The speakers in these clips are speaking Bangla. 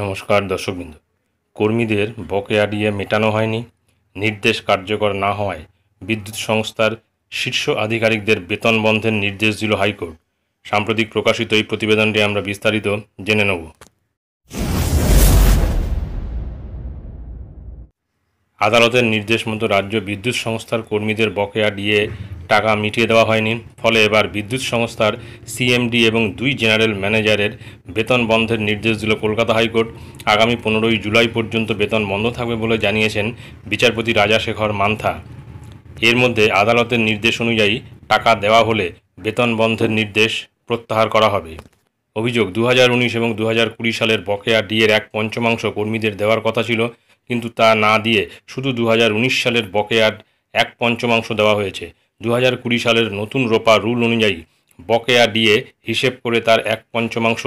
নমস্কার দর্শকবৃন্দ কর্মীদের বকেয়া দিয়ে মেটানো হয়নি নির্দেশ কার্যকর না হওয়ায় বিদ্যুৎ সংস্থার শীর্ষ আধিকারিকদের বেতন বন্ধের নির্দেশ দিল হাইকোর্ট সাম্প্রতিক প্রকাশিত এই প্রতিবেদনটি আমরা বিস্তারিত জেনে নেব আদালতের নির্দেশ মতো রাজ্য বিদ্যুৎ সংস্থার কর্মীদের বকেয়া ডিএ টাকা মিটিয়ে দেওয়া হয়নি ফলে এবার বিদ্যুৎ সংস্থার সিএমডি এবং দুই জেনারেল ম্যানেজারের বেতন বন্ধের নির্দেশ দিল কলকাতা হাইকোর্ট আগামী পনেরোই জুলাই পর্যন্ত বেতন বন্ধ থাকবে বলে জানিয়েছেন বিচারপতি রাজাশেখর মান্থা এর মধ্যে আদালতের নির্দেশ অনুযায়ী টাকা দেওয়া হলে বেতন বন্ধের নির্দেশ প্রত্যাহার করা হবে অভিযোগ দু এবং দু সালের বকেয়া ডিয়ের এক পঞ্চমাংশ কর্মীদের দেওয়ার কথা ছিল কিন্তু তা না দিয়ে শুধু দু সালের বকেয়ার এক পঞ্চমাংশ দেওয়া হয়েছে দু সালের নতুন রোপা রুল অনুযায়ী বকেয়া দিয়ে হিসেব করে তার এক পঞ্চমাংশ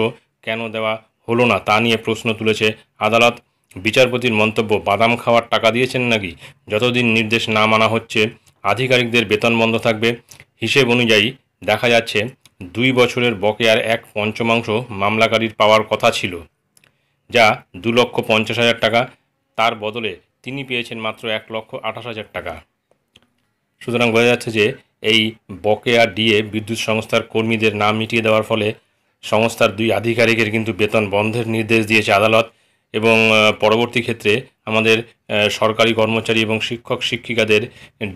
কেন দেওয়া হলো না তা নিয়ে প্রশ্ন তুলেছে আদালত বিচারপতির মন্তব্য বাদাম খাওয়ার টাকা দিয়েছেন নাকি যতদিন নির্দেশ না মানা হচ্ছে আধিকারিকদের বেতন বন্ধ থাকবে হিসেব অনুযায়ী দেখা যাচ্ছে দুই বছরের বকেয়ার এক পঞ্চমাংশ মামলাকারীর পাওয়ার কথা ছিল যা দু লক্ষ পঞ্চাশ হাজার টাকা তার বদলে তিনি পেয়েছেন মাত্র এক লক্ষ আঠাশ হাজার টাকা সুতরাং বোঝা যাচ্ছে যে এই বকেয়া ডিএ বিদ্যুৎ সংস্থার কর্মীদের নাম মিটিয়ে দেওয়ার ফলে সংস্থার দুই আধিকারিকের কিন্তু বেতন বন্ধের নির্দেশ দিয়েছে আদালত এবং পরবর্তী ক্ষেত্রে আমাদের সরকারি কর্মচারী এবং শিক্ষক শিক্ষিকাদের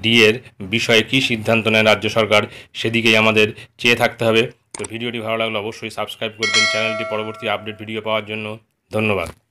ডিএর বিষয়ে কি সিদ্ধান্ত নেয় রাজ্য সরকার সেদিকেই আমাদের চেয়ে থাকতে হবে তো ভিডিওটি ভালো লাগলে অবশ্যই সাবস্ক্রাইব করবেন চ্যানেলটি পরবর্তী আপডেট ভিডিও পাওয়ার জন্য ধন্যবাদ